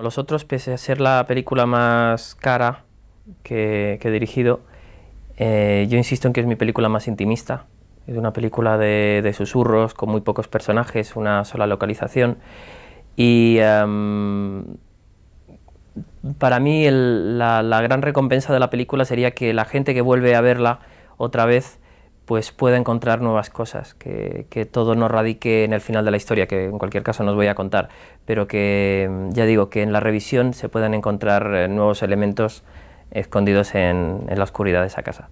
Los otros, pese a ser la película más cara que, he dirigido, eh, yo insisto en que es mi película más intimista. Es una película de, susurros, con muy pocos personajes, una sola localización. Y em, para mí la gran recompensa de la película sería que la gente que vuelve a verla otra vez pues pueda encontrar nuevas cosas, que, todo no radique en el final de la historia, que en cualquier caso no os voy a contar, pero que mm, ya digo, que en la revisión se puedan encontrar eh, nuevos elementos escondidos en la oscuridad de esa casa.